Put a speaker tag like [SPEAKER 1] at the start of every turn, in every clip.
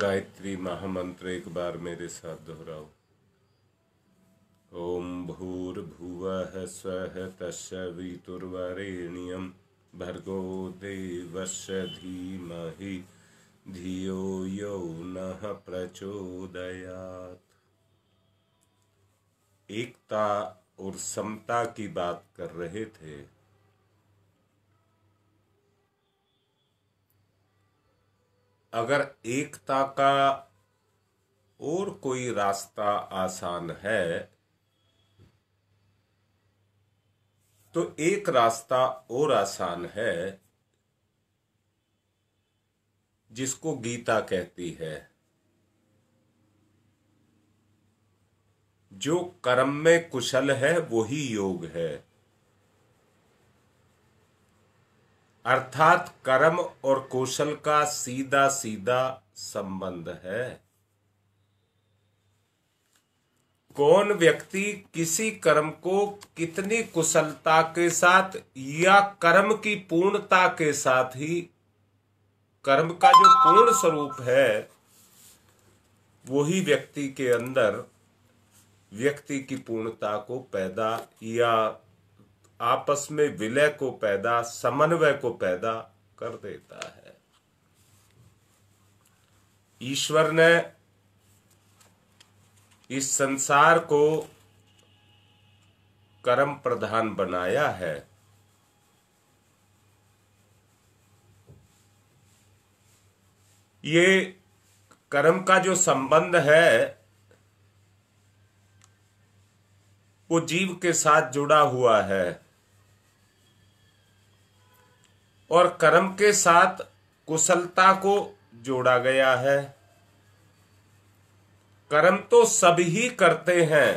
[SPEAKER 1] गायत्री महामंत्र एक बार मेरे साथ दोहराओ ओम भूर्भुव स्व तस्वीतुर्वरेण्यम भर्गो देवश धीमहि धियो यो न प्रचोदयात् एकता और समता की बात कर रहे थे अगर एकता का और कोई रास्ता आसान है तो एक रास्ता और आसान है जिसको गीता कहती है जो कर्म में कुशल है वही योग है अर्थात कर्म और कौशल का सीधा सीधा संबंध है कौन व्यक्ति किसी कर्म को कितनी कुशलता के साथ या कर्म की पूर्णता के साथ ही कर्म का जो पूर्ण स्वरूप है वही व्यक्ति के अंदर व्यक्ति की पूर्णता को पैदा या आपस में विलय को पैदा समन्वय को पैदा कर देता है ईश्वर ने इस संसार को कर्म प्रधान बनाया है ये कर्म का जो संबंध है वो जीव के साथ जुड़ा हुआ है और कर्म के साथ कुशलता को जोड़ा गया है कर्म तो सभी करते हैं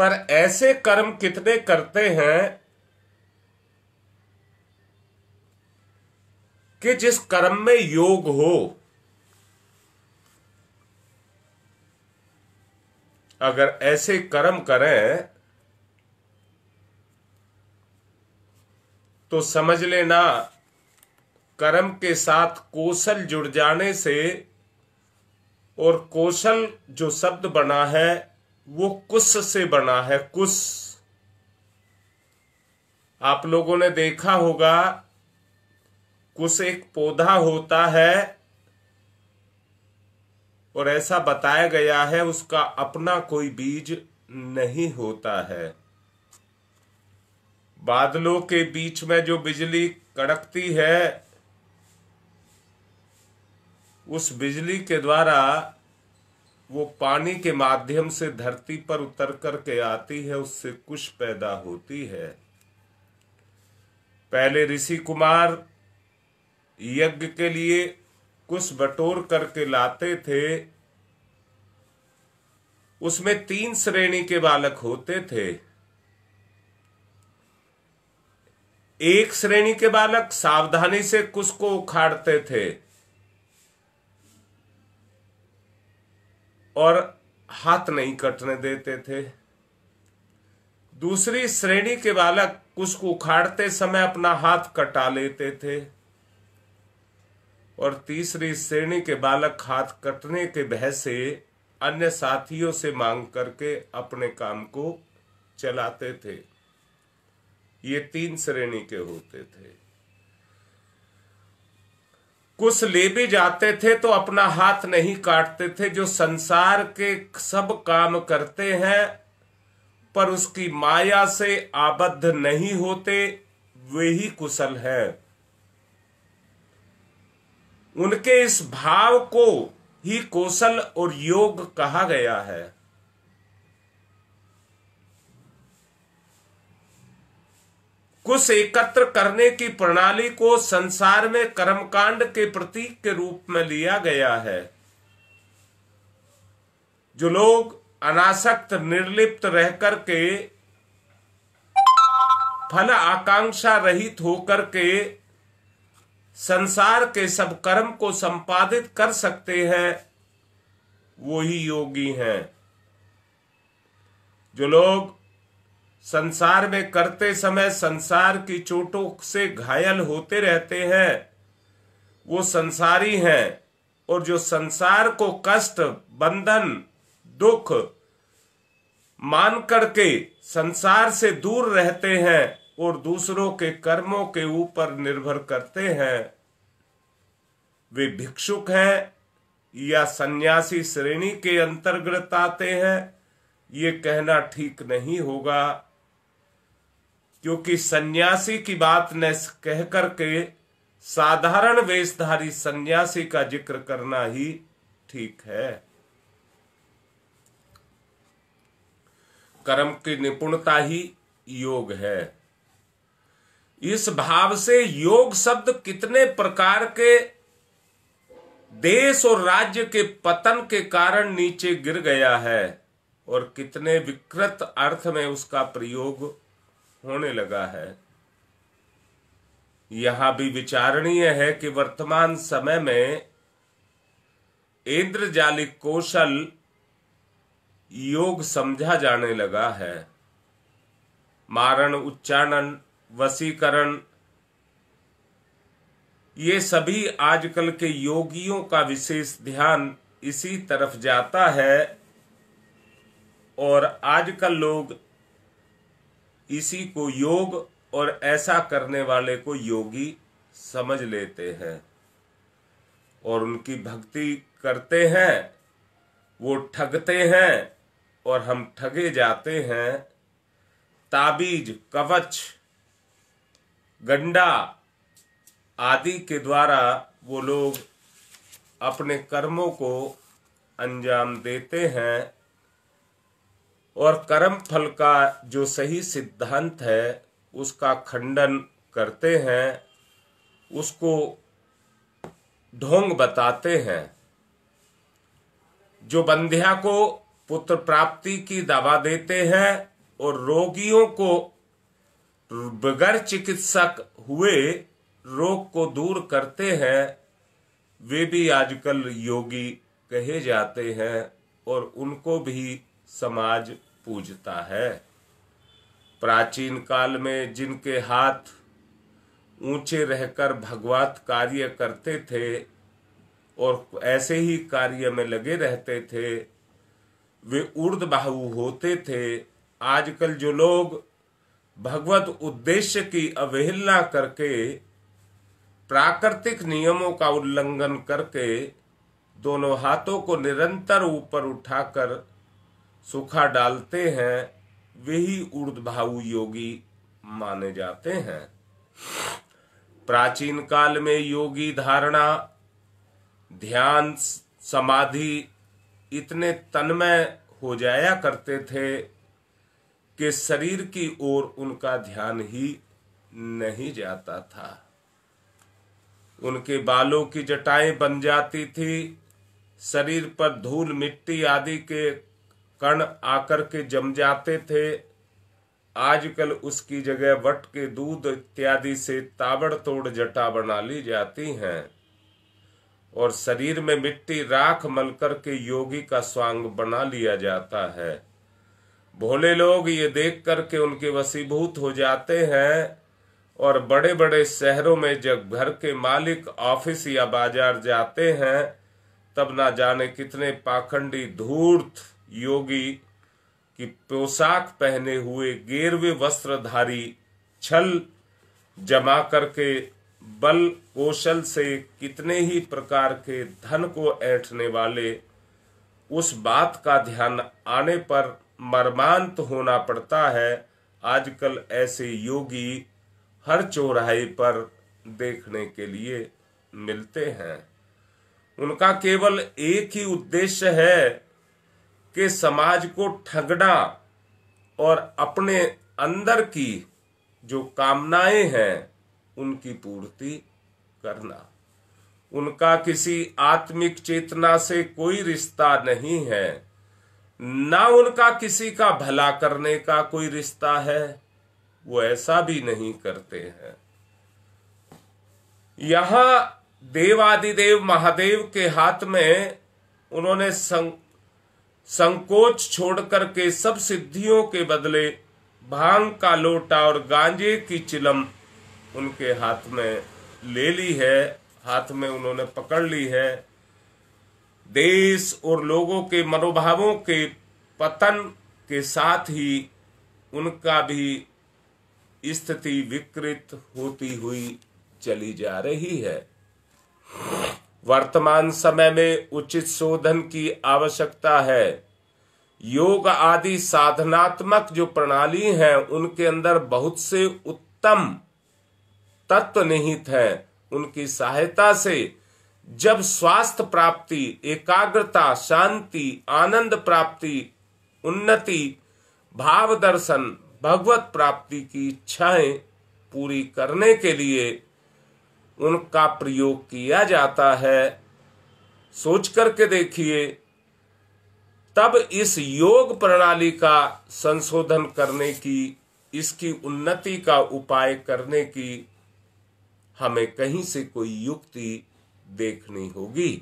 [SPEAKER 1] पर ऐसे कर्म कितने करते हैं कि जिस कर्म में योग हो अगर ऐसे कर्म करें तो समझ लेना कर्म के साथ कौशल जुड़ जाने से और कौशल जो शब्द बना है वो कुश से बना है कुश आप लोगों ने देखा होगा कुश एक पौधा होता है और ऐसा बताया गया है उसका अपना कोई बीज नहीं होता है बादलों के बीच में जो बिजली कड़कती है उस बिजली के द्वारा वो पानी के माध्यम से धरती पर उतर कर के आती है उससे कुश पैदा होती है पहले ऋषि कुमार यज्ञ के लिए कुछ बटोर करके लाते थे उसमें तीन श्रेणी के बालक होते थे एक श्रेणी के बालक सावधानी से कुश को उखाड़ते थे और हाथ नहीं कटने देते थे दूसरी श्रेणी के बालक कुश को उखाड़ते समय अपना हाथ कटा लेते थे और तीसरी श्रेणी के बालक हाथ कटने के भय से अन्य साथियों से मांग करके अपने काम को चलाते थे ये तीन श्रेणी के होते थे कुछ ले भी जाते थे तो अपना हाथ नहीं काटते थे जो संसार के सब काम करते हैं पर उसकी माया से आबद्ध नहीं होते वे ही कुशल हैं उनके इस भाव को ही कौशल और योग कहा गया है कुछ एकत्र करने की प्रणाली को संसार में कर्मकांड के प्रतीक के रूप में लिया गया है जो लोग अनासक्त निर्लिप्त रहकर के फल आकांक्षा रहित होकर के संसार के सब कर्म को संपादित कर सकते हैं वो ही योगी हैं जो लोग संसार में करते समय संसार की चोटों से घायल होते रहते हैं वो संसारी हैं और जो संसार को कष्ट बंधन दुख मान करके संसार से दूर रहते हैं और दूसरों के कर्मों के ऊपर निर्भर करते हैं वे भिक्षुक हैं या सन्यासी श्रेणी के अंतर्गत आते हैं ये कहना ठीक नहीं होगा क्योंकि सन्यासी की बात न कह करके साधारण वेशधारी सन्यासी का जिक्र करना ही ठीक है कर्म की निपुणता ही योग है इस भाव से योग शब्द कितने प्रकार के देश और राज्य के पतन के कारण नीचे गिर गया है और कितने विकृत अर्थ में उसका प्रयोग होने लगा है यहां भी विचारणीय है कि वर्तमान समय में इंद्रजालिक कौशल योग समझा जाने लगा है मारण उच्चारण वसीकरण ये सभी आजकल के योगियों का विशेष ध्यान इसी तरफ जाता है और आजकल लोग इसी को योग और ऐसा करने वाले को योगी समझ लेते हैं और उनकी भक्ति करते हैं वो ठगते हैं और हम ठगे जाते हैं ताबीज कवच गंडा आदि के द्वारा वो लोग अपने कर्मों को अंजाम देते हैं और कर्म फल का जो सही सिद्धांत है उसका खंडन करते हैं उसको ढोंग बताते हैं जो बंध्या को पुत्र प्राप्ति की दवा देते हैं और रोगियों को बगैर चिकित्सक हुए रोग को दूर करते हैं वे भी आजकल योगी कहे जाते हैं और उनको भी समाज पूजता है प्राचीन काल में जिनके हाथ ऊंचे रहकर भगवत कार्य करते थे और ऐसे ही कार्य में लगे रहते थे वे उर्द बाहु होते थे आजकल जो लोग भगवत उद्देश्य की अवहेलना करके प्राकृतिक नियमों का उल्लंघन करके दोनों हाथों को निरंतर ऊपर उठाकर सुखा डालते हैं वे ही ऊर्ध्भाऊ योगी माने जाते हैं प्राचीन काल में योगी धारणा ध्यान समाधि इतने तन्मय हो जाया करते थे कि शरीर की ओर उनका ध्यान ही नहीं जाता था उनके बालों की जटाएं बन जाती थी शरीर पर धूल मिट्टी आदि के कण आकर के जम जाते थे आजकल उसकी जगह वट के दूध इत्यादि से ताबड़तोड़ जटा बना ली जाती हैं और शरीर में मिट्टी राख मल करके के योगी का स्वांग बना लिया जाता है भोले लोग ये देख करके उनके वसीभूत हो जाते हैं और बड़े बड़े शहरों में जब घर के मालिक ऑफिस या बाजार जाते हैं तब ना जाने कितने पाखंडी धूर्त योगी की पोशाक पहने हुए गेरवे वस्त्रधारी छल जमा करके बल कौशल से कितने ही प्रकार के धन को ऐठने वाले उस बात का ध्यान आने पर मर्मांत होना पड़ता है आजकल ऐसे योगी हर चौराहे पर देखने के लिए मिलते हैं उनका केवल एक ही उद्देश्य है कि समाज को ठगड़ा और अपने अंदर की जो कामनाएं हैं उनकी पूर्ति करना उनका किसी आत्मिक चेतना से कोई रिश्ता नहीं है ना उनका किसी का भला करने का कोई रिश्ता है वो ऐसा भी नहीं करते हैं यहां देवादिदेव महादेव के हाथ में उन्होंने संकोच छोड़कर के सब सिद्धियों के बदले भांग का लोटा और गांजे की चिलम उनके हाथ में ले ली है हाथ में उन्होंने पकड़ ली है देश और लोगों के मनोभावों के पतन के साथ ही उनका भी स्थिति विकृत होती हुई चली जा रही है वर्तमान समय में उचित शोधन की आवश्यकता है योग आदि साधनात्मक जो प्रणाली है उनके अंदर बहुत से उत्तम तत्व निहित हैं उनकी सहायता से जब स्वास्थ्य प्राप्ति एकाग्रता शांति आनंद प्राप्ति उन्नति भाव दर्शन भगवत प्राप्ति की इच्छाएं पूरी करने के लिए उनका प्रयोग किया जाता है सोच करके देखिए तब इस योग प्रणाली का संशोधन करने की इसकी उन्नति का उपाय करने की हमें कहीं से कोई युक्ति देखनी होगी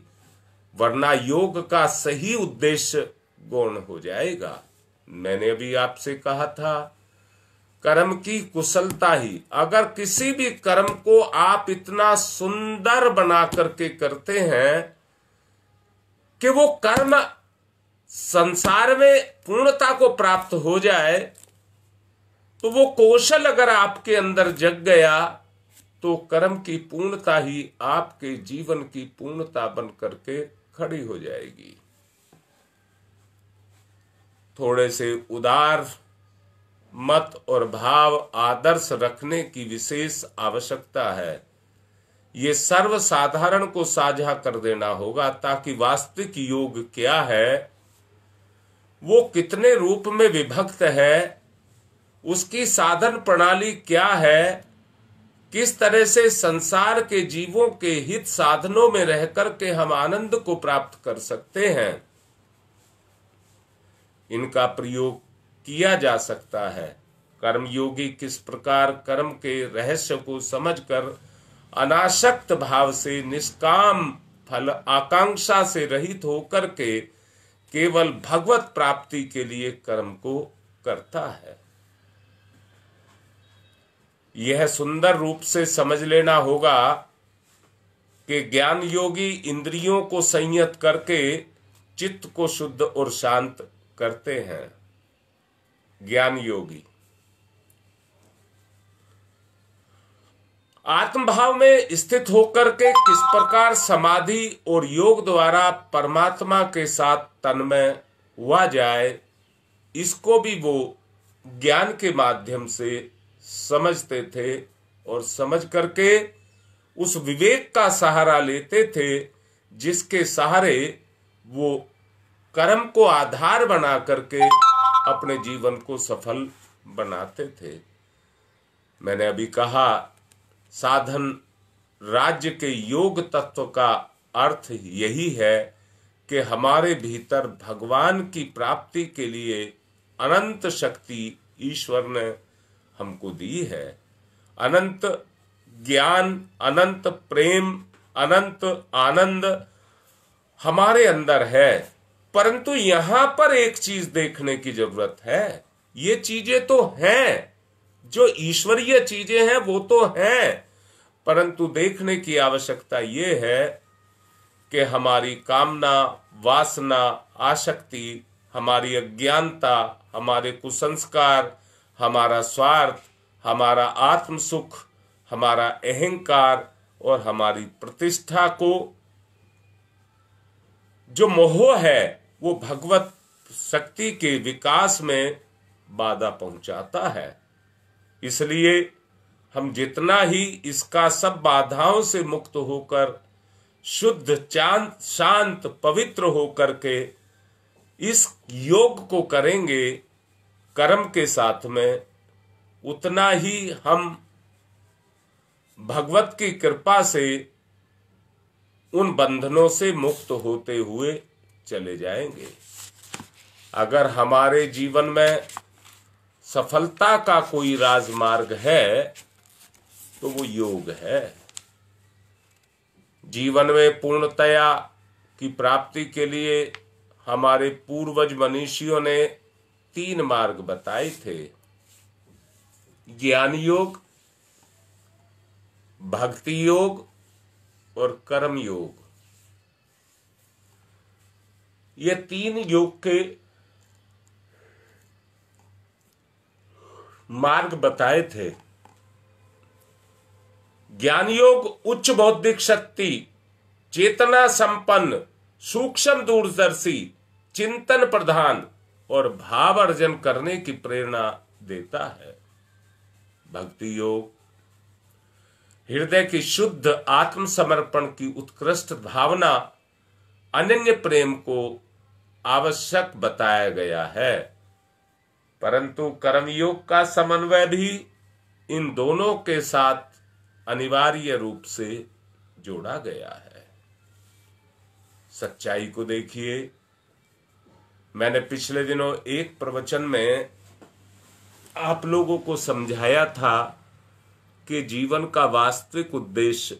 [SPEAKER 1] वरना योग का सही उद्देश्य गौण हो जाएगा मैंने भी आपसे कहा था कर्म की कुशलता ही अगर किसी भी कर्म को आप इतना सुंदर बना करके करते हैं कि वो कर्म संसार में पूर्णता को प्राप्त हो जाए तो वो कौशल अगर आपके अंदर जग गया तो कर्म की पूर्णता ही आपके जीवन की पूर्णता बन करके खड़ी हो जाएगी थोड़े से उदार मत और भाव आदर्श रखने की विशेष आवश्यकता है ये सर्वसाधारण को साझा कर देना होगा ताकि वास्तविक योग क्या है वो कितने रूप में विभक्त है उसकी साधन प्रणाली क्या है किस तरह से संसार के जीवों के हित साधनों में रह के हम आनंद को प्राप्त कर सकते हैं इनका प्रयोग किया जा सकता है कर्मयोगी किस प्रकार कर्म के रहस्य को समझकर अनाशक्त भाव से निष्काम फल आकांक्षा से रहित होकर के केवल भगवत प्राप्ति के लिए कर्म को करता है यह सुंदर रूप से समझ लेना होगा कि ज्ञान योगी इंद्रियों को संयत करके चित्त को शुद्ध और शांत करते हैं ज्ञान योगी आत्मभाव में स्थित होकर के किस प्रकार समाधि और योग द्वारा परमात्मा के साथ तन्मय हुआ जाए इसको भी वो ज्ञान के माध्यम से समझते थे और समझ करके उस विवेक का सहारा लेते थे जिसके सहारे वो कर्म को आधार बना करके अपने जीवन को सफल बनाते थे मैंने अभी कहा साधन राज्य के योग तत्व का अर्थ यही है कि हमारे भीतर भगवान की प्राप्ति के लिए अनंत शक्ति ईश्वर ने हमको दी है अनंत ज्ञान अनंत प्रेम अनंत आनंद हमारे अंदर है परंतु यहां पर एक चीज देखने की जरूरत है ये चीजें तो हैं जो ईश्वरीय चीजें हैं वो तो हैं परंतु देखने की आवश्यकता ये है कि हमारी कामना वासना आशक्ति हमारी अज्ञानता हमारे कुसंस्कार हमारा स्वार्थ हमारा आत्म सुख हमारा अहंकार और हमारी प्रतिष्ठा को जो मोह है वो भगवत शक्ति के विकास में बाधा पहुंचाता है इसलिए हम जितना ही इसका सब बाधाओं से मुक्त होकर शुद्ध चांद शांत पवित्र होकर के इस योग को करेंगे कर्म के साथ में उतना ही हम भगवत की कृपा से उन बंधनों से मुक्त होते हुए चले जाएंगे अगर हमारे जीवन में सफलता का कोई राजमार्ग है तो वो योग है जीवन में पूर्णतया की प्राप्ति के लिए हमारे पूर्वज मनीषियों ने तीन मार्ग बताए थे ज्ञान योग भक्ति योग और कर्म योग ये तीन योग के मार्ग बताए थे ज्ञान योग उच्च बौद्धिक शक्ति चेतना संपन्न सूक्ष्म दूरदर्शी चिंतन प्रधान और भाव अर्जन करने की प्रेरणा देता है भक्ति योग हृदय की शुद्ध आत्मसमर्पण की उत्कृष्ट भावना अनन्य प्रेम को आवश्यक बताया गया है परंतु कर्मयोग का समन्वय भी इन दोनों के साथ अनिवार्य रूप से जोड़ा गया है सच्चाई को देखिए मैंने पिछले दिनों एक प्रवचन में आप लोगों को समझाया था कि जीवन का वास्तविक उद्देश्य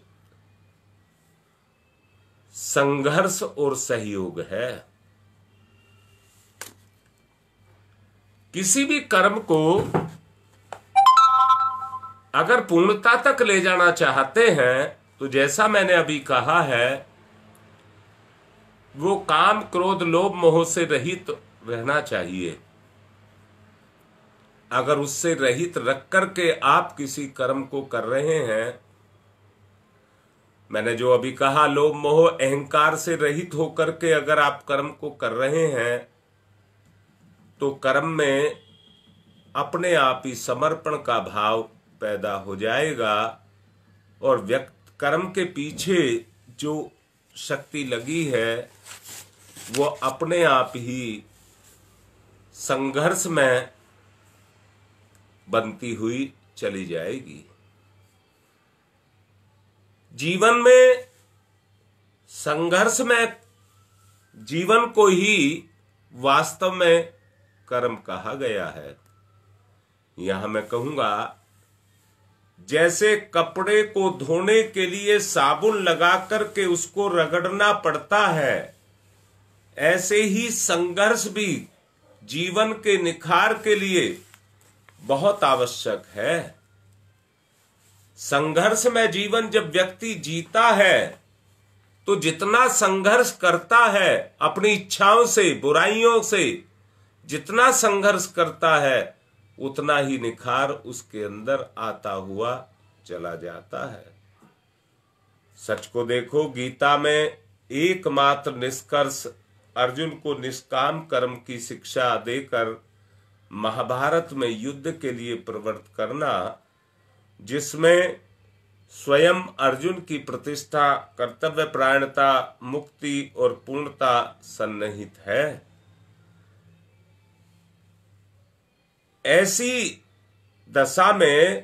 [SPEAKER 1] संघर्ष और सहयोग है किसी भी कर्म को अगर पूर्णता तक ले जाना चाहते हैं तो जैसा मैंने अभी कहा है वो काम क्रोध लोभ मोह से रहित तो रहना चाहिए अगर उससे रहित रख करके आप किसी कर्म को कर रहे हैं मैंने जो अभी कहा लोभ मोह अहंकार से रहित होकर के अगर आप कर्म को कर रहे हैं तो कर्म में अपने आप ही समर्पण का भाव पैदा हो जाएगा और व्यक्त कर्म के पीछे जो शक्ति लगी है वो अपने आप ही संघर्ष में बनती हुई चली जाएगी जीवन में संघर्ष में जीवन को ही वास्तव में कर्म कहा गया है यहां मैं कहूंगा जैसे कपड़े को धोने के लिए साबुन लगा करके उसको रगड़ना पड़ता है ऐसे ही संघर्ष भी जीवन के निखार के लिए बहुत आवश्यक है संघर्ष में जीवन जब व्यक्ति जीता है तो जितना संघर्ष करता है अपनी इच्छाओं से बुराइयों से जितना संघर्ष करता है उतना ही निखार उसके अंदर आता हुआ चला जाता है सच को देखो गीता में एकमात्र निष्कर्ष अर्जुन को निष्काम कर्म की शिक्षा देकर महाभारत में युद्ध के लिए प्रवृत्त करना जिसमें स्वयं अर्जुन की प्रतिष्ठा कर्तव्य प्रायणता मुक्ति और पूर्णता सन्निहित है ऐसी दशा में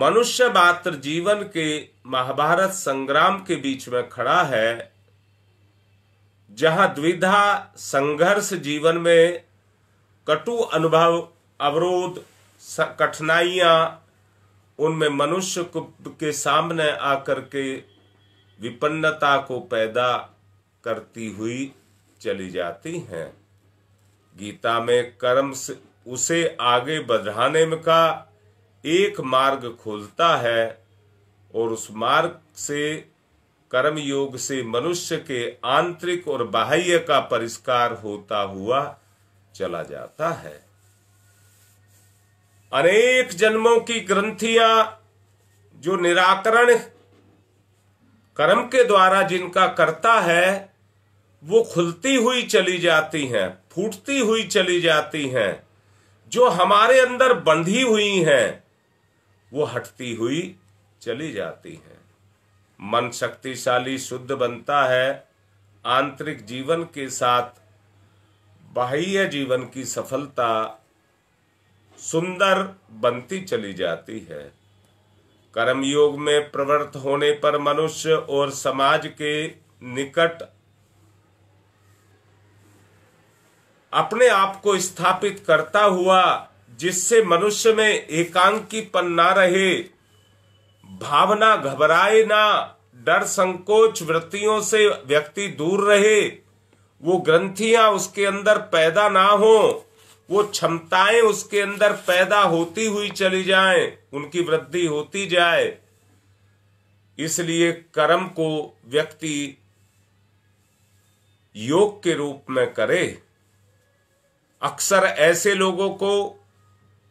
[SPEAKER 1] मनुष्य मात्र जीवन के महाभारत संग्राम के बीच में खड़ा है जहां द्विधा संघर्ष जीवन में कटु अनुभव अवरोध कठिनाइयां उनमें मनुष्य के सामने आकर के विपन्नता को पैदा करती हुई चली जाती हैं गीता में कर्म उसे आगे बढ़ाने में का एक मार्ग खोलता है और उस मार्ग से कर्म योग से मनुष्य के आंतरिक और बाह्य का परिष्कार होता हुआ चला जाता है अनेक जन्मों की ग्रंथियां जो निराकरण कर्म के द्वारा जिनका करता है वो खुलती हुई चली जाती हैं फूटती हुई चली जाती हैं जो हमारे अंदर बंधी हुई हैं वो हटती हुई चली जाती हैं मन शक्तिशाली शुद्ध बनता है आंतरिक जीवन के साथ बाह्य जीवन की सफलता सुंदर बनती चली जाती है कर्मयोग में प्रवृत्त होने पर मनुष्य और समाज के निकट अपने आप को स्थापित करता हुआ जिससे मनुष्य में एकांकीपन ना रहे भावना घबराए ना डर संकोच वृत्तियों से व्यक्ति दूर रहे वो ग्रंथियां उसके अंदर पैदा ना हो वो क्षमताएं उसके अंदर पैदा होती हुई चली जाएं, उनकी वृद्धि होती जाए इसलिए कर्म को व्यक्ति योग के रूप में करे अक्सर ऐसे लोगों को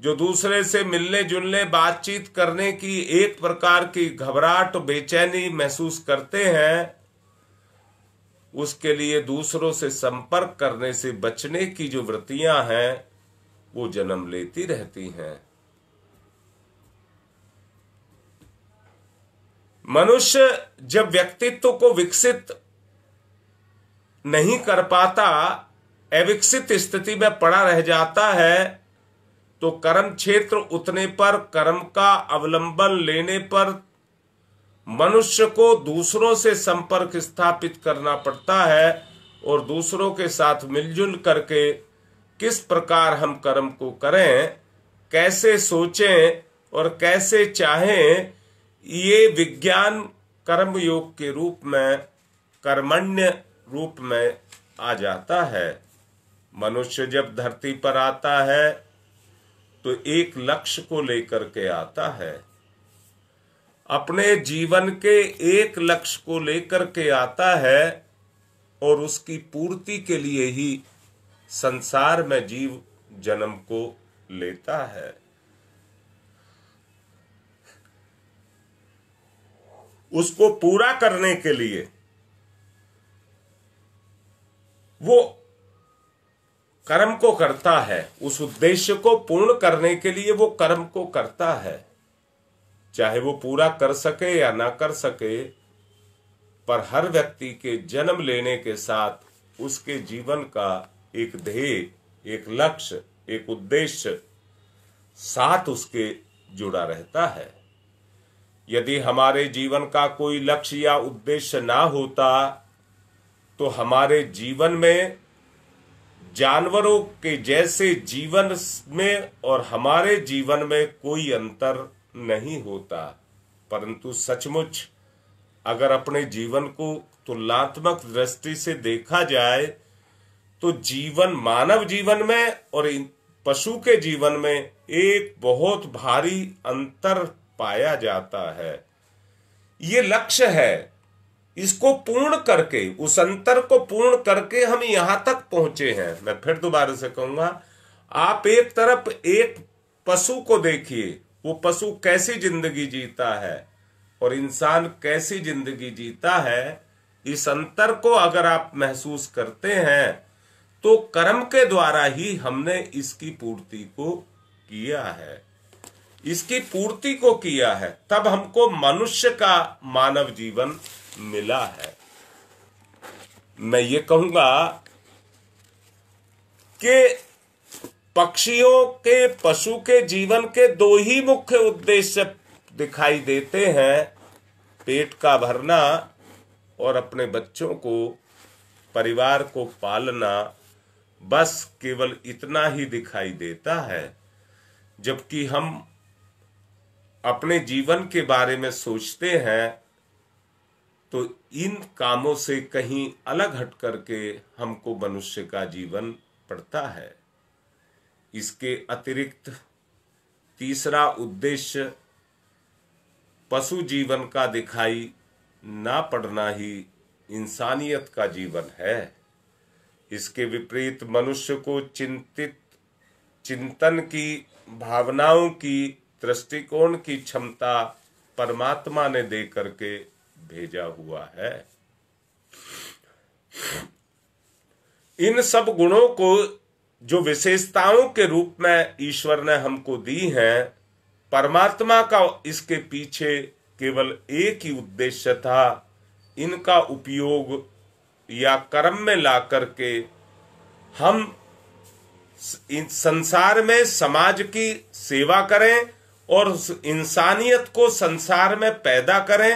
[SPEAKER 1] जो दूसरे से मिलने जुलने बातचीत करने की एक प्रकार की घबराहट बेचैनी महसूस करते हैं उसके लिए दूसरों से संपर्क करने से बचने की जो वृत्तियां हैं वो जन्म लेती रहती हैं मनुष्य जब व्यक्तित्व को विकसित नहीं कर पाता अविकसित स्थिति में पड़ा रह जाता है तो कर्म क्षेत्र उतने पर कर्म का अवलंबन लेने पर मनुष्य को दूसरों से संपर्क स्थापित करना पड़ता है और दूसरों के साथ मिलजुल करके किस प्रकार हम कर्म को करें कैसे सोचें और कैसे चाहें ये विज्ञान कर्म योग के रूप में कर्मण्य रूप में आ जाता है मनुष्य जब धरती पर आता है तो एक लक्ष्य को लेकर के आता है अपने जीवन के एक लक्ष्य को लेकर के आता है और उसकी पूर्ति के लिए ही संसार में जीव जन्म को लेता है उसको पूरा करने के लिए वो कर्म को करता है उस उद्देश्य को पूर्ण करने के लिए वो कर्म को करता है चाहे वो पूरा कर सके या ना कर सके पर हर व्यक्ति के जन्म लेने के साथ उसके जीवन का एक ध्येय एक लक्ष्य एक उद्देश्य साथ उसके जुड़ा रहता है यदि हमारे जीवन का कोई लक्ष्य या उद्देश्य ना होता तो हमारे जीवन में जानवरों के जैसे जीवन में और हमारे जीवन में कोई अंतर नहीं होता परंतु सचमुच अगर अपने जीवन को तुलनात्मक दृष्टि से देखा जाए तो जीवन मानव जीवन में और पशु के जीवन में एक बहुत भारी अंतर पाया जाता है ये लक्ष्य है इसको पूर्ण करके उस अंतर को पूर्ण करके हम यहां तक पहुंचे हैं मैं फिर दोबारा से कहूंगा आप एक तरफ एक पशु को देखिए वो पशु कैसी जिंदगी जीता है और इंसान कैसी जिंदगी जीता है इस अंतर को अगर आप महसूस करते हैं तो कर्म के द्वारा ही हमने इसकी पूर्ति को किया है इसकी पूर्ति को किया है तब हमको मनुष्य का मानव जीवन मिला है मैं ये कहूंगा कि पक्षियों के पशु के जीवन के दो ही मुख्य उद्देश्य दिखाई देते हैं पेट का भरना और अपने बच्चों को परिवार को पालना बस केवल इतना ही दिखाई देता है जबकि हम अपने जीवन के बारे में सोचते हैं तो इन कामों से कहीं अलग हट करके हमको मनुष्य का जीवन पड़ता है इसके अतिरिक्त तीसरा उद्देश्य पशु जीवन का दिखाई ना पड़ना ही इंसानियत का जीवन है इसके विपरीत मनुष्य को चिंतित चिंतन की भावनाओं की दृष्टिकोण की क्षमता परमात्मा ने दे करके भेजा हुआ है इन सब गुणों को जो विशेषताओं के रूप में ईश्वर ने हमको दी हैं परमात्मा का इसके पीछे केवल एक ही उद्देश्य था इनका उपयोग या कर्म में ला करके हम इन संसार में समाज की सेवा करें और इंसानियत को संसार में पैदा करें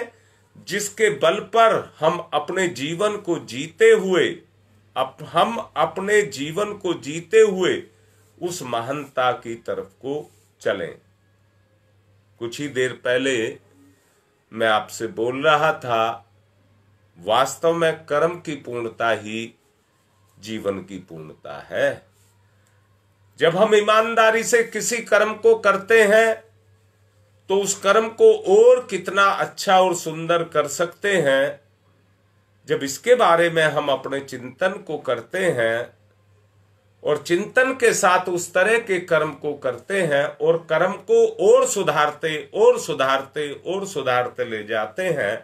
[SPEAKER 1] जिसके बल पर हम अपने जीवन को जीते हुए अप, हम अपने जीवन को जीते हुए उस महानता की तरफ को चलें कुछ ही देर पहले मैं आपसे बोल रहा था वास्तव में कर्म की पूर्णता ही जीवन की पूर्णता है जब हम ईमानदारी से किसी कर्म को करते हैं तो उस कर्म को और कितना अच्छा और सुंदर कर सकते हैं जब इसके बारे में हम अपने चिंतन को करते हैं और चिंतन के साथ उस तरह के कर्म को करते हैं और कर्म को और सुधारते और सुधारते और सुधारते ले जाते हैं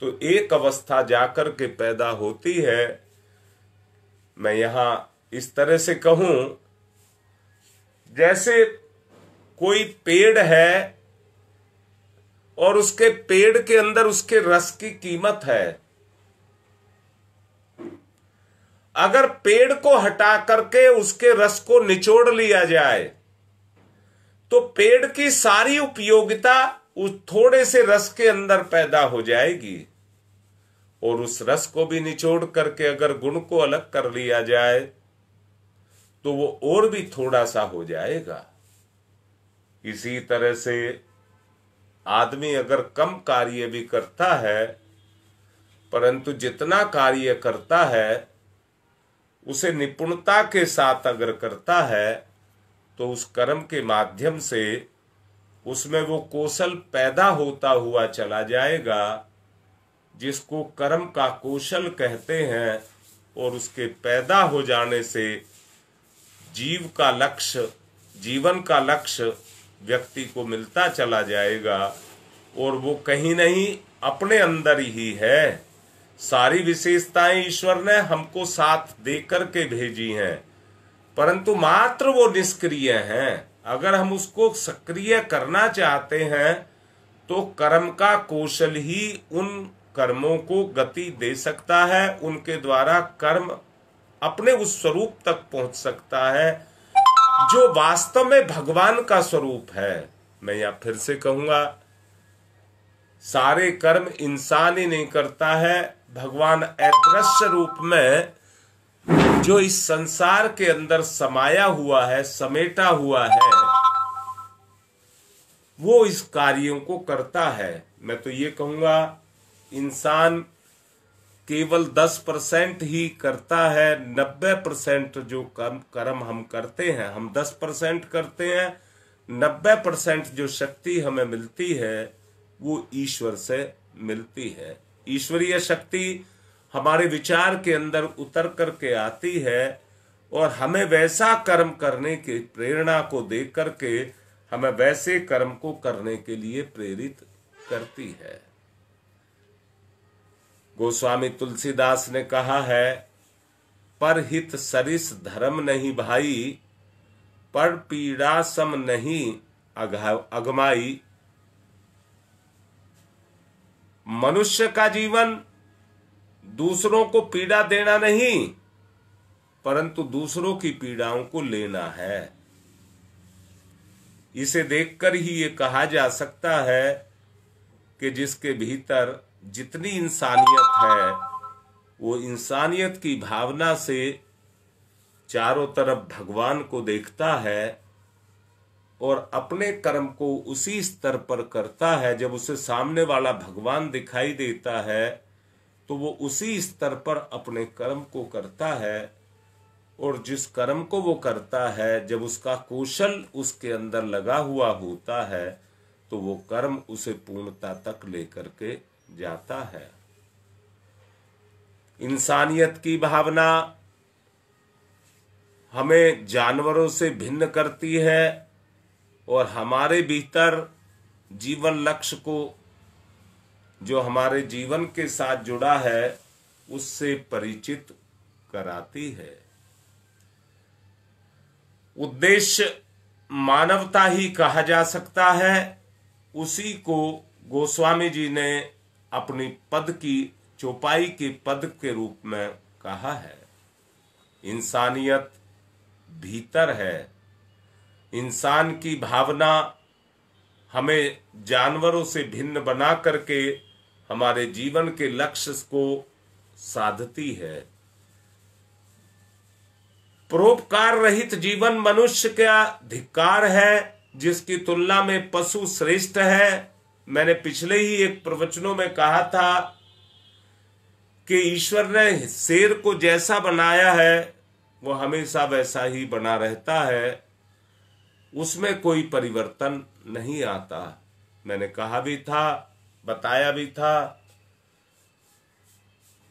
[SPEAKER 1] तो एक अवस्था जाकर के पैदा होती है मैं यहां इस तरह से कहूं जैसे कोई पेड़ है और उसके पेड़ के अंदर उसके रस की कीमत है अगर पेड़ को हटा करके उसके रस को निचोड़ लिया जाए तो पेड़ की सारी उपयोगिता उस थोड़े से रस के अंदर पैदा हो जाएगी और उस रस को भी निचोड़ करके अगर गुण को अलग कर लिया जाए तो वो और भी थोड़ा सा हो जाएगा इसी तरह से आदमी अगर कम कार्य भी करता है परंतु जितना कार्य करता है उसे निपुणता के साथ अगर करता है तो उस कर्म के माध्यम से उसमें वो कौशल पैदा होता हुआ चला जाएगा जिसको कर्म का कौशल कहते हैं और उसके पैदा हो जाने से जीव का लक्ष्य जीवन का लक्ष्य व्यक्ति को मिलता चला जाएगा और वो कहीं नहीं अपने अंदर ही है सारी विशेषताएं ईश्वर ने हमको साथ दे करके भेजी हैं परंतु मात्र वो निष्क्रिय हैं अगर हम उसको सक्रिय करना चाहते हैं तो कर्म का कौशल ही उन कर्मों को गति दे सकता है उनके द्वारा कर्म अपने उस स्वरूप तक पहुंच सकता है जो वास्तव में भगवान का स्वरूप है मैं यहां फिर से कहूंगा सारे कर्म इंसान ही नहीं करता है भगवान अदृश्य रूप में जो इस संसार के अंदर समाया हुआ है समेटा हुआ है वो इस कार्यों को करता है मैं तो ये कहूंगा इंसान केवल दस परसेंट ही करता है नब्बे परसेंट जो कर्म कर्म हम करते हैं हम दस परसेंट करते हैं नब्बे परसेंट जो शक्ति हमें मिलती है वो ईश्वर से मिलती है ईश्वरीय शक्ति हमारे विचार के अंदर उतर करके आती है और हमें वैसा कर्म करने की प्रेरणा को दे करके हमें वैसे कर्म को करने के लिए प्रेरित करती है गोस्वामी तुलसीदास ने कहा है पर हित सरिस धर्म नहीं भाई पर पीड़ा सम नहीं अगमाई मनुष्य का जीवन दूसरों को पीड़ा देना नहीं परंतु दूसरों की पीड़ाओं को लेना है इसे देखकर ही ये कहा जा सकता है कि जिसके भीतर जितनी इंसानियत है वो इंसानियत की भावना से चारों तरफ भगवान को देखता है और अपने कर्म को उसी स्तर पर करता है जब उसे सामने वाला भगवान दिखाई देता है तो वो उसी स्तर पर अपने कर्म को करता है और जिस कर्म को वो करता है जब उसका कौशल उसके अंदर लगा हुआ होता है तो वो कर्म उसे पूर्णता तक लेकर के जाता है इंसानियत की भावना हमें जानवरों से भिन्न करती है और हमारे भीतर जीवन लक्ष्य को जो हमारे जीवन के साथ जुड़ा है उससे परिचित कराती है उद्देश्य मानवता ही कहा जा सकता है उसी को गोस्वामी जी ने अपनी पद की चौपाई के पद के रूप में कहा है इंसानियत भीतर है इंसान की भावना हमें जानवरों से भिन्न बना करके हमारे जीवन के लक्ष्य को साधती है परोपकार रहित जीवन मनुष्य का अधिकार है जिसकी तुलना में पशु श्रेष्ठ है मैंने पिछले ही एक प्रवचनों में कहा था कि ईश्वर ने शेर को जैसा बनाया है वो हमेशा वैसा ही बना रहता है उसमें कोई परिवर्तन नहीं आता मैंने कहा भी था बताया भी था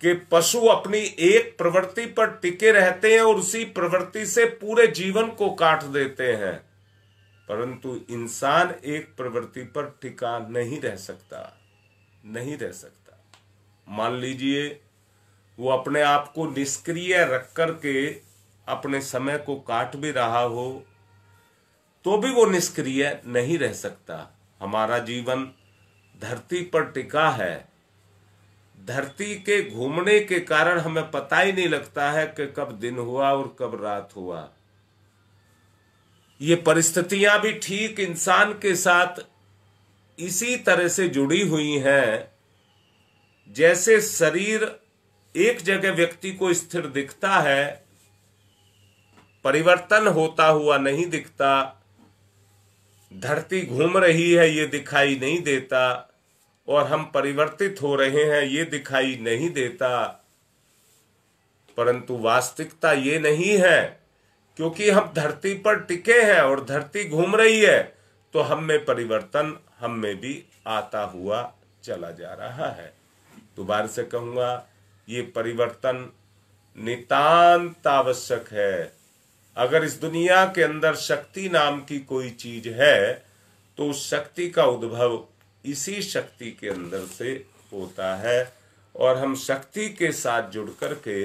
[SPEAKER 1] कि पशु अपनी एक प्रवृत्ति पर टिके रहते हैं और उसी प्रवृत्ति से पूरे जीवन को काट देते हैं परंतु इंसान एक प्रवृत्ति पर टिका नहीं रह सकता नहीं रह सकता मान लीजिए वो अपने आप को निष्क्रिय रख कर के अपने समय को काट भी रहा हो तो भी वो निष्क्रिय नहीं रह सकता हमारा जीवन धरती पर टिका है धरती के घूमने के कारण हमें पता ही नहीं लगता है कि कब दिन हुआ और कब रात हुआ ये परिस्थितियां भी ठीक इंसान के साथ इसी तरह से जुड़ी हुई हैं जैसे शरीर एक जगह व्यक्ति को स्थिर दिखता है परिवर्तन होता हुआ नहीं दिखता धरती घूम रही है ये दिखाई नहीं देता और हम परिवर्तित हो रहे हैं ये दिखाई नहीं देता परंतु वास्तविकता ये नहीं है क्योंकि हम धरती पर टिके हैं और धरती घूम रही है तो हम में परिवर्तन हम में भी आता हुआ चला जा रहा है दोबारा से कहूंगा ये परिवर्तन नितांत आवश्यक है अगर इस दुनिया के अंदर शक्ति नाम की कोई चीज है तो उस शक्ति का उद्भव इसी शक्ति के अंदर से होता है और हम शक्ति के साथ जुड़ करके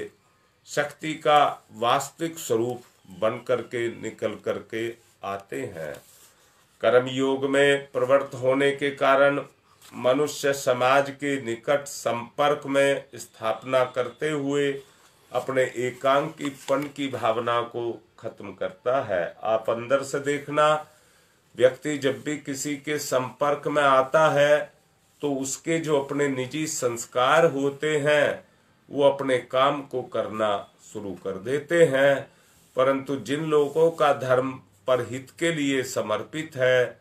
[SPEAKER 1] शक्ति का वास्तविक स्वरूप बन करके निकल करके आते हैं कर्म योग में प्रवृत्त होने के कारण मनुष्य समाज के निकट संपर्क में स्थापना करते हुए अपने एकांकीपन की भावना को खत्म करता है आप अंदर से देखना व्यक्ति जब भी किसी के संपर्क में आता है तो उसके जो अपने निजी संस्कार होते हैं वो अपने काम को करना शुरू कर देते हैं परंतु जिन लोगों का धर्म परहित के लिए समर्पित है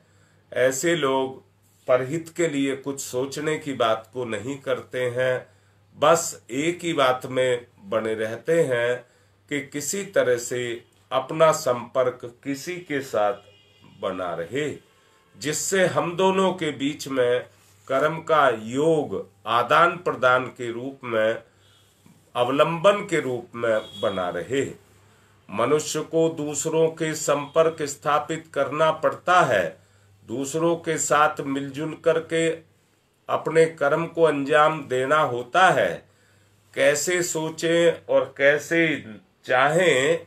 [SPEAKER 1] ऐसे लोग परहित के लिए कुछ सोचने की बात को नहीं करते हैं बस एक ही बात में बने रहते हैं कि किसी तरह से अपना संपर्क किसी के साथ बना रहे जिससे हम दोनों के बीच में कर्म का योग आदान प्रदान के रूप में अवलंबन के रूप में बना रहे मनुष्य को दूसरों के संपर्क स्थापित करना पड़ता है दूसरों के साथ मिलजुल करके अपने कर्म को अंजाम देना होता है कैसे सोचें और कैसे चाहें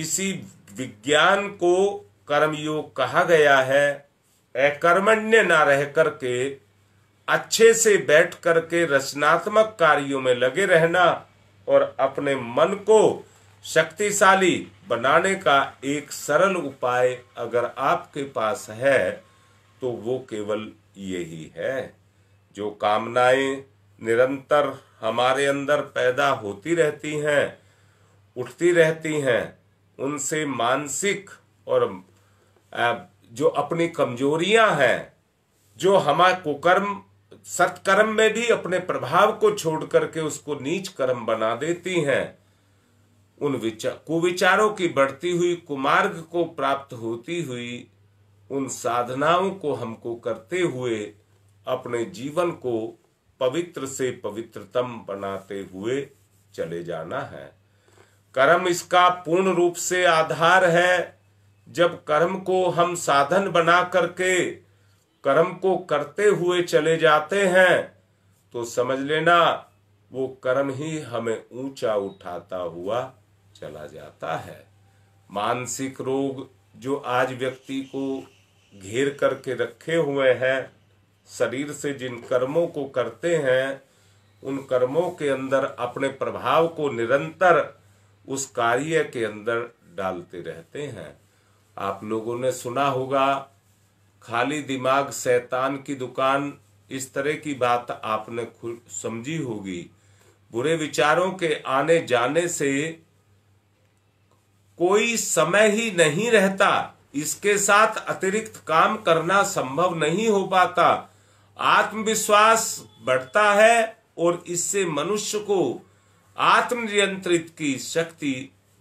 [SPEAKER 1] इसी विज्ञान को कर्मयोग कहा गया है अकर्मण्य ना रह करके अच्छे से बैठ करके रचनात्मक कार्यों में लगे रहना और अपने मन को शक्तिशाली बनाने का एक सरल उपाय अगर आपके पास है तो वो केवल यही है जो कामनाएं निरंतर हमारे अंदर पैदा होती रहती हैं उठती रहती हैं उनसे मानसिक और जो अपनी कमजोरियां हैं जो हमारे कुकर्म सत्कर्म में भी अपने प्रभाव को छोड़ करके उसको नीच कर्म बना देती हैं उन विचार कुविचारों की बढ़ती हुई कुमार्ग को प्राप्त होती हुई उन साधनाओं को हमको करते हुए अपने जीवन को पवित्र से पवित्रतम बनाते हुए चले जाना है कर्म इसका पूर्ण रूप से आधार है जब कर्म को हम साधन बना करके कर्म को करते हुए चले जाते हैं तो समझ लेना वो कर्म ही हमें ऊंचा उठाता हुआ चला जाता है मानसिक रोग जो आज व्यक्ति को घेर करके रखे हुए हैं शरीर से जिन कर्मों को करते हैं उन कर्मों के अंदर अपने प्रभाव को निरंतर उस कार्य के अंदर डालते रहते हैं आप लोगों ने सुना होगा खाली दिमाग शैतान की दुकान इस तरह की बात आपने समझी होगी बुरे विचारों के आने जाने से कोई समय ही नहीं रहता इसके साथ अतिरिक्त काम करना संभव नहीं हो पाता आत्मविश्वास बढ़ता है और इससे मनुष्य को आत्मनियंत्रित की शक्ति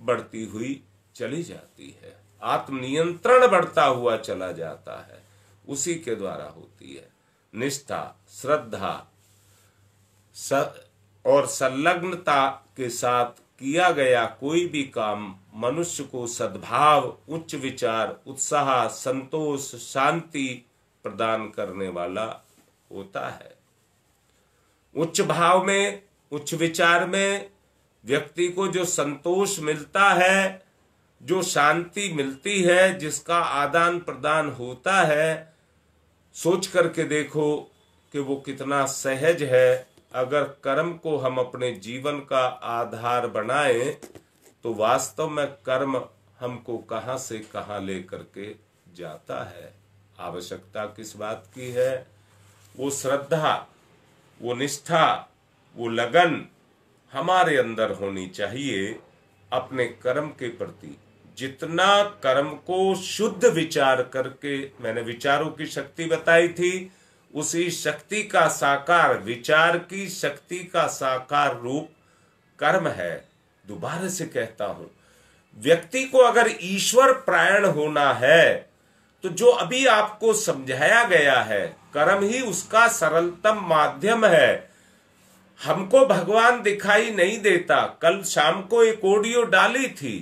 [SPEAKER 1] बढ़ती हुई चली जाती है आत्मनियंत्रण बढ़ता हुआ चला जाता है उसी के द्वारा होती है निष्ठा श्रद्धा और संलग्नता के साथ किया गया कोई भी काम मनुष्य को सद्भाव उच्च विचार उत्साह संतोष शांति प्रदान करने वाला होता है उच्च भाव में उच्च विचार में व्यक्ति को जो संतोष मिलता है जो शांति मिलती है जिसका आदान प्रदान होता है सोच करके देखो कि वो कितना सहज है अगर कर्म को हम अपने जीवन का आधार बनाएं तो वास्तव में कर्म हमको कहां से कहां लेकर के जाता है आवश्यकता किस बात की है वो श्रद्धा वो निष्ठा वो लगन हमारे अंदर होनी चाहिए अपने कर्म के प्रति जितना कर्म को शुद्ध विचार करके मैंने विचारों की शक्ति बताई थी उसी शक्ति का साकार विचार की शक्ति का साकार रूप कर्म है दोबारा से कहता हूं व्यक्ति को अगर ईश्वर प्रायण होना है तो जो अभी आपको समझाया गया है कर्म ही उसका सरलतम माध्यम है हमको भगवान दिखाई नहीं देता कल शाम को एक ऑडियो डाली थी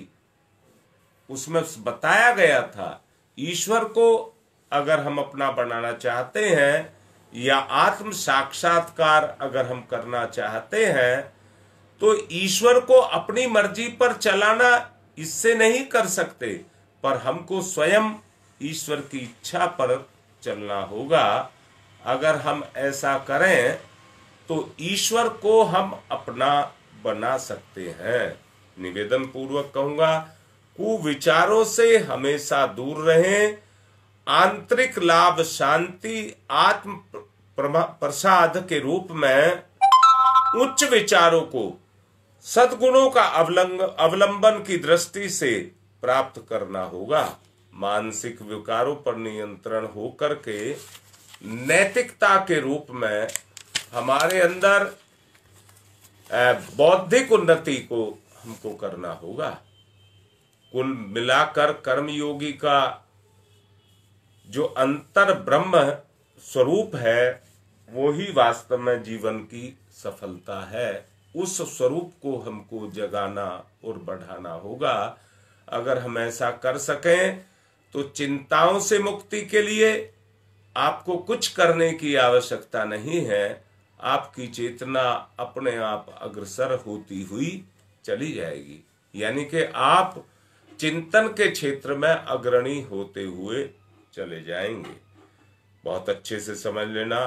[SPEAKER 1] उसमें बताया गया था ईश्वर को अगर हम अपना बनाना चाहते हैं या आत्म साक्षात्कार अगर हम करना चाहते हैं तो ईश्वर को अपनी मर्जी पर चलाना इससे नहीं कर सकते पर हमको स्वयं ईश्वर की इच्छा पर चलना होगा अगर हम ऐसा करें तो ईश्वर को हम अपना बना सकते हैं निवेदन पूर्वक कहूंगा कुविचारों से हमेशा दूर रहें आंतरिक लाभ शांति आत्म प्रसाद के रूप में उच्च विचारों को सदगुणों का अवलंबन की दृष्टि से प्राप्त करना होगा मानसिक विकारों पर नियंत्रण होकर के नैतिकता के रूप में हमारे अंदर बौद्धिक उन्नति को हमको करना होगा कुल मिलाकर कर्मयोगी का जो अंतर ब्रह्म स्वरूप है वो ही वास्तव में जीवन की सफलता है उस स्वरूप को हमको जगाना और बढ़ाना होगा अगर हम ऐसा कर सकें तो चिंताओं से मुक्ति के लिए आपको कुछ करने की आवश्यकता नहीं है आपकी चेतना अपने आप अग्रसर होती हुई चली जाएगी यानी कि आप चिंतन के क्षेत्र में अग्रणी होते हुए चले जाएंगे बहुत अच्छे से समझ लेना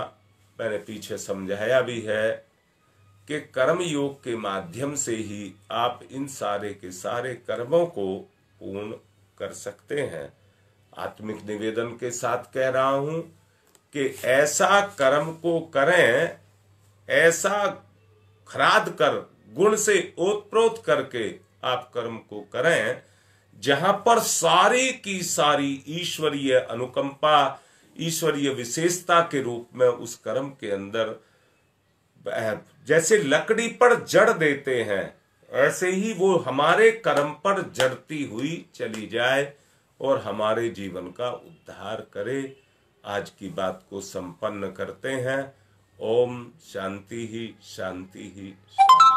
[SPEAKER 1] मैंने पीछे समझाया भी है कि कर्म योग के माध्यम से ही आप इन सारे के सारे कर्मों को पूर्ण कर सकते हैं आत्मिक निवेदन के साथ कह रहा हूं कि ऐसा कर्म को करें ऐसा खराद कर गुण से ओतप्रोत करके आप कर्म को करें जहां पर सारे की सारी ईश्वरीय अनुकंपा ईश्वरीय विशेषता के रूप में उस कर्म के अंदर जैसे लकड़ी पर जड़ देते हैं ऐसे ही वो हमारे कर्म पर जड़ती हुई चली जाए और हमारे जीवन का उद्धार करे आज की बात को संपन्न करते हैं ओम शांति ही शांति ही शांति